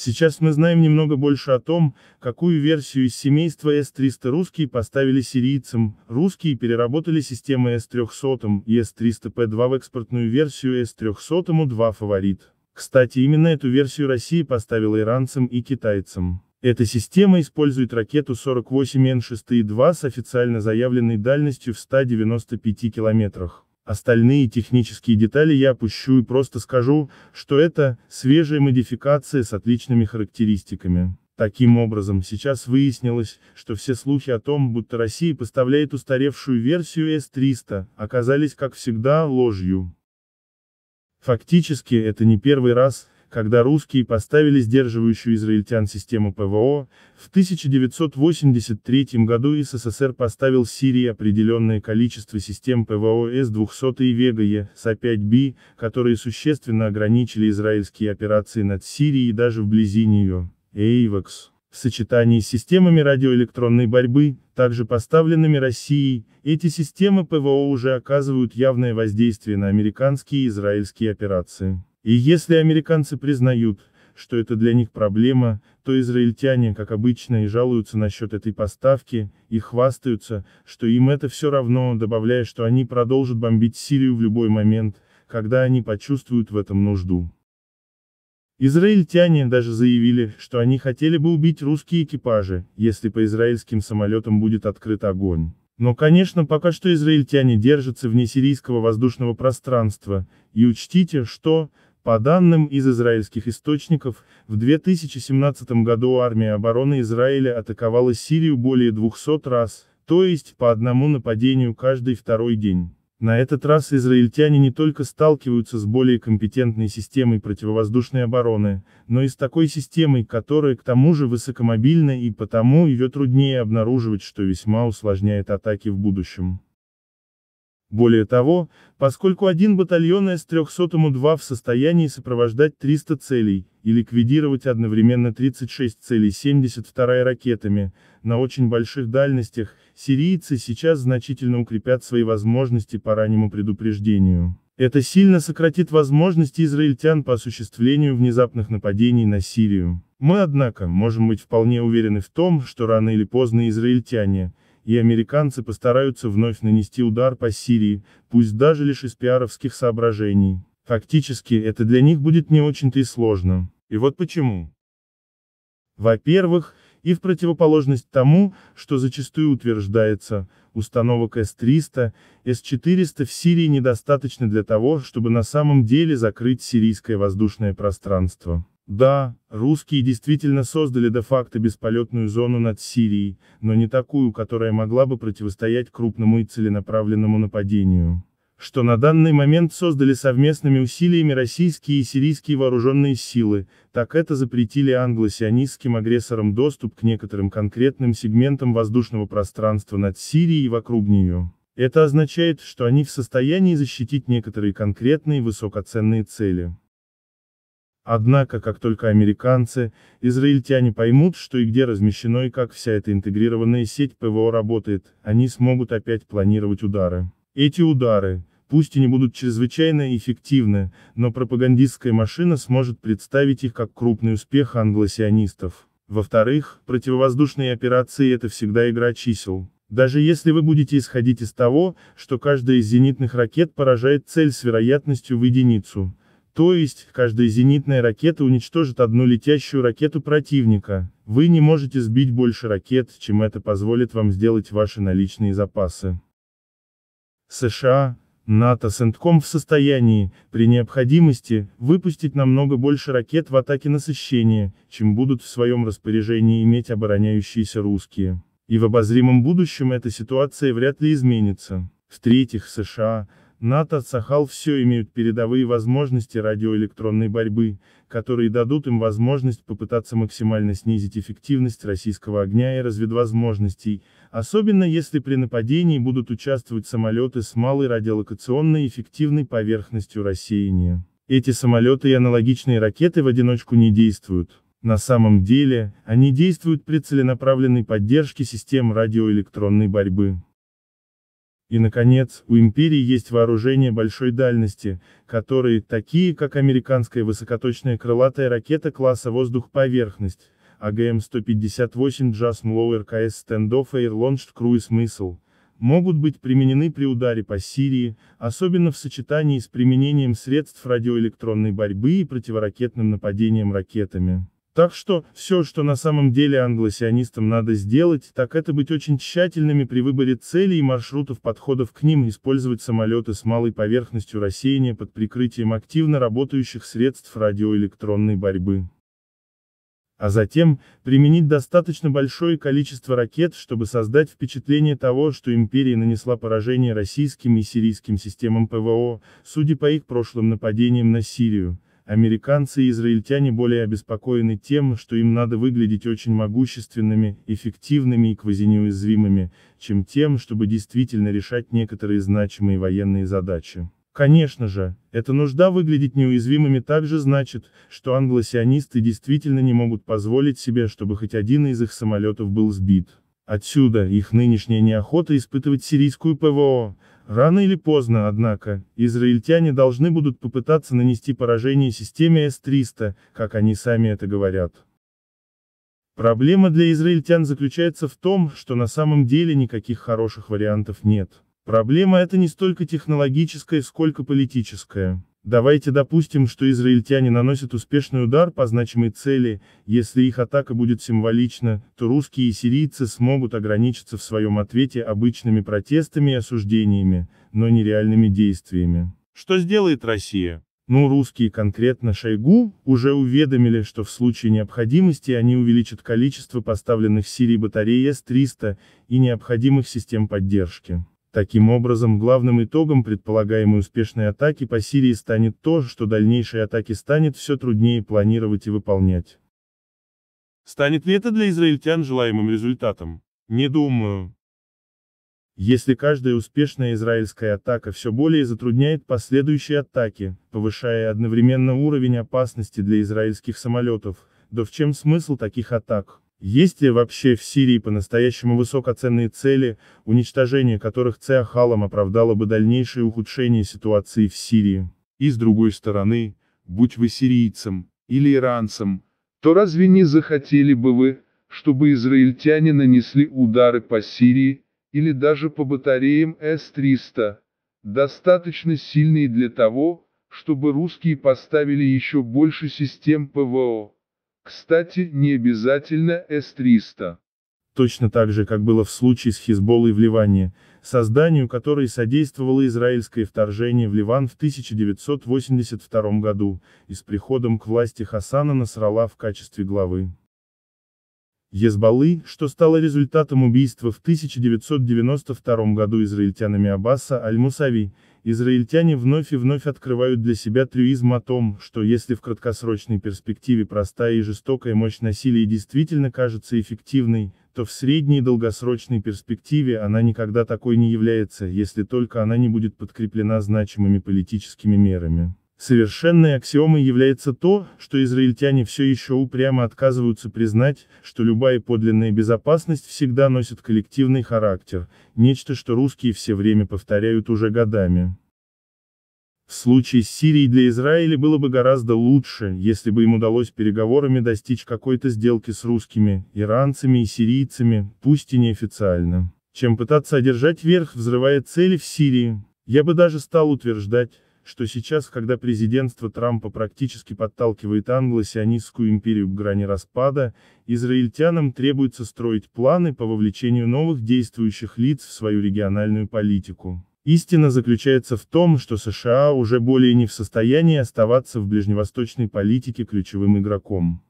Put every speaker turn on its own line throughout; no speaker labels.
Сейчас мы знаем немного больше о том, какую версию из семейства S-300 русские поставили сирийцам, русские переработали системы S-300 и S-300P2 в экспортную версию S-300U2 «Фаворит». Кстати, именно эту версию России поставила иранцам и китайцам. Эта система использует ракету 48 н 6 2 с официально заявленной дальностью в 195 километрах. Остальные технические детали я опущу и просто скажу, что это, свежая модификация с отличными характеристиками. Таким образом, сейчас выяснилось, что все слухи о том, будто Россия поставляет устаревшую версию S-300, оказались, как всегда, ложью. Фактически, это не первый раз, когда русские поставили сдерживающую израильтян систему ПВО, в 1983 году СССР поставил Сирии определенное количество систем ПВО С-200 и Вега-Е, С-5Б, которые существенно ограничили израильские операции над Сирией и даже вблизи нее. Эйвекс в сочетании с системами радиоэлектронной борьбы, также поставленными Россией, эти системы ПВО уже оказывают явное воздействие на американские и израильские операции. И если американцы признают, что это для них проблема, то израильтяне, как обычно, и жалуются насчет этой поставки, и хвастаются, что им это все равно, добавляя, что они продолжат бомбить Сирию в любой момент, когда они почувствуют в этом нужду. Израильтяне даже заявили, что они хотели бы убить русские экипажи, если по израильским самолетам будет открыт огонь. Но, конечно, пока что израильтяне держатся вне сирийского воздушного пространства, и учтите, что, по данным из израильских источников, в 2017 году армия обороны Израиля атаковала Сирию более 200 раз, то есть по одному нападению каждый второй день. На этот раз израильтяне не только сталкиваются с более компетентной системой противовоздушной обороны, но и с такой системой, которая к тому же высокомобильна и потому ее труднее обнаруживать, что весьма усложняет атаки в будущем. Более того, поскольку один батальон С-300У-2 в состоянии сопровождать 300 целей и ликвидировать одновременно 36 целей 72 ракетами, на очень больших дальностях, сирийцы сейчас значительно укрепят свои возможности по раннему предупреждению. Это сильно сократит возможности израильтян по осуществлению внезапных нападений на Сирию. Мы, однако, можем быть вполне уверены в том, что рано или поздно израильтяне, и американцы постараются вновь нанести удар по Сирии, пусть даже лишь из пиаровских соображений. Фактически это для них будет не очень-то и сложно. И вот почему. Во-первых, и в противоположность тому, что зачастую утверждается, установок С-300, С-400 в Сирии недостаточно для того, чтобы на самом деле закрыть сирийское воздушное пространство. Да, русские действительно создали де-факто бесполетную зону над Сирией, но не такую, которая могла бы противостоять крупному и целенаправленному нападению. Что на данный момент создали совместными усилиями российские и сирийские вооруженные силы, так это запретили англосионистским агрессорам доступ к некоторым конкретным сегментам воздушного пространства над Сирией и вокруг нее. Это означает, что они в состоянии защитить некоторые конкретные высокоценные цели. Однако, как только американцы, израильтяне поймут, что и где размещено и как вся эта интегрированная сеть ПВО работает, они смогут опять планировать удары. Эти удары, пусть и не будут чрезвычайно эффективны, но пропагандистская машина сможет представить их как крупный успех англосионистов. Во-вторых, противовоздушные операции – это всегда игра чисел. Даже если вы будете исходить из того, что каждая из зенитных ракет поражает цель с вероятностью в единицу, то есть, каждая зенитная ракета уничтожит одну летящую ракету противника. Вы не можете сбить больше ракет, чем это позволит вам сделать ваши наличные запасы. США, НАТО Сентком в состоянии, при необходимости, выпустить намного больше ракет в атаке насыщения, чем будут в своем распоряжении иметь обороняющиеся русские. И в обозримом будущем эта ситуация вряд ли изменится. В-третьих, США, НАТО, Сахал все имеют передовые возможности радиоэлектронной борьбы, которые дадут им возможность попытаться максимально снизить эффективность российского огня и разведвозможностей, особенно если при нападении будут участвовать самолеты с малой радиолокационной эффективной поверхностью рассеяния. Эти самолеты и аналогичные ракеты в одиночку не действуют. На самом деле, они действуют при целенаправленной поддержке систем радиоэлектронной борьбы. И, наконец, у империи есть вооружение большой дальности, которые, такие как американская высокоточная крылатая ракета класса «Воздух-поверхность», АГМ-158 Джасм Лоу РКС Стендов Air Launched Cruise Missile, могут быть применены при ударе по Сирии, особенно в сочетании с применением средств радиоэлектронной борьбы и противоракетным нападением ракетами. Так что, все, что на самом деле англосионистам надо сделать, так это быть очень тщательными при выборе целей и маршрутов подходов к ним, использовать самолеты с малой поверхностью рассеяния под прикрытием активно работающих средств радиоэлектронной борьбы. А затем, применить достаточно большое количество ракет, чтобы создать впечатление того, что империя нанесла поражение российским и сирийским системам ПВО, судя по их прошлым нападениям на Сирию Американцы и израильтяне более обеспокоены тем, что им надо выглядеть очень могущественными, эффективными и квазинеуязвимыми, чем тем, чтобы действительно решать некоторые значимые военные задачи. Конечно же, эта нужда выглядеть неуязвимыми также значит, что англосионисты действительно не могут позволить себе, чтобы хоть один из их самолетов был сбит. Отсюда их нынешняя неохота испытывать сирийскую ПВО. Рано или поздно, однако, израильтяне должны будут попытаться нанести поражение системе С-300, как они сами это говорят. Проблема для израильтян заключается в том, что на самом деле никаких хороших вариантов нет. Проблема это не столько технологическая, сколько политическая. Давайте допустим, что израильтяне наносят успешный удар по значимой цели, если их атака будет символична, то русские и сирийцы смогут ограничиться в своем ответе обычными протестами и осуждениями, но нереальными действиями. Что сделает Россия? Ну русские конкретно Шойгу уже уведомили, что в случае необходимости они увеличат количество поставленных в Сирии батарей С-300 и необходимых систем поддержки. Таким образом, главным итогом предполагаемой успешной атаки по Сирии станет то, что дальнейшие атаки станет все труднее планировать и выполнять. Станет ли это для израильтян желаемым результатом? Не думаю. Если каждая успешная израильская атака все более затрудняет последующие атаки, повышая одновременно уровень опасности для израильских самолетов, то в чем смысл таких атак? Есть ли вообще в Сирии по-настоящему высокоценные цели, уничтожение которых Цеахалом оправдало бы дальнейшее ухудшение ситуации в Сирии? И с другой стороны, будь вы сирийцем, или иранцем, то разве не захотели бы вы, чтобы израильтяне нанесли удары по Сирии, или даже по батареям С-300, достаточно сильные для того, чтобы русские поставили еще больше систем ПВО? Кстати, не обязательно С-300. Точно так же, как было в случае с Хизболлой в Ливане, созданию которой содействовало израильское вторжение в Ливан в 1982 году, и с приходом к власти Хасана Насрала в качестве главы. Езбаллы, что стало результатом убийства в 1992 году израильтянами Аббаса Аль-Мусави, израильтяне вновь и вновь открывают для себя трюизм о том, что если в краткосрочной перспективе простая и жестокая мощь насилия действительно кажется эффективной, то в средней и долгосрочной перспективе она никогда такой не является, если только она не будет подкреплена значимыми политическими мерами. Совершенной аксиомой является то, что израильтяне все еще упрямо отказываются признать, что любая подлинная безопасность всегда носит коллективный характер, нечто, что русские все время повторяют уже годами. В случае с Сирией для Израиля было бы гораздо лучше, если бы им удалось переговорами достичь какой-то сделки с русскими, иранцами и сирийцами, пусть и неофициально, чем пытаться одержать верх, взрывая цели в Сирии. Я бы даже стал утверждать, что сейчас, когда президентство Трампа практически подталкивает англосионистскую империю к грани распада, израильтянам требуется строить планы по вовлечению новых действующих лиц в свою региональную политику. Истина заключается в том, что США уже более не в состоянии оставаться в ближневосточной политике ключевым игроком.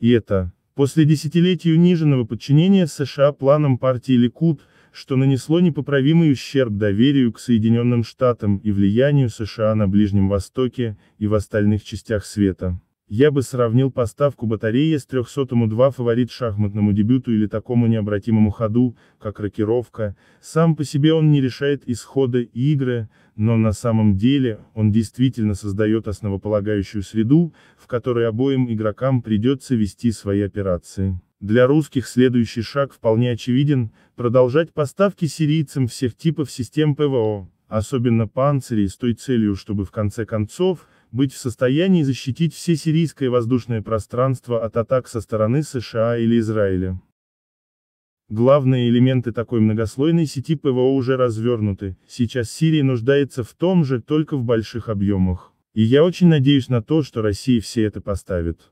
И это, после десятилетий униженного подчинения США планам партии Ликуд, что нанесло непоправимый ущерб доверию к Соединенным Штатам и влиянию США на Ближнем Востоке и в остальных частях света. Я бы сравнил поставку батареи с 300-2 фаворит шахматному дебюту или такому необратимому ходу, как рокировка, сам по себе он не решает исхода игры, но на самом деле, он действительно создает основополагающую среду, в которой обоим игрокам придется вести свои операции. Для русских следующий шаг вполне очевиден – продолжать поставки сирийцам всех типов систем ПВО, особенно панцирей с той целью, чтобы в конце концов, быть в состоянии защитить все сирийское воздушное пространство от атак со стороны США или Израиля. Главные элементы такой многослойной сети ПВО уже развернуты, сейчас Сирия нуждается в том же, только в больших объемах. И я очень надеюсь на то, что Россия все это поставит.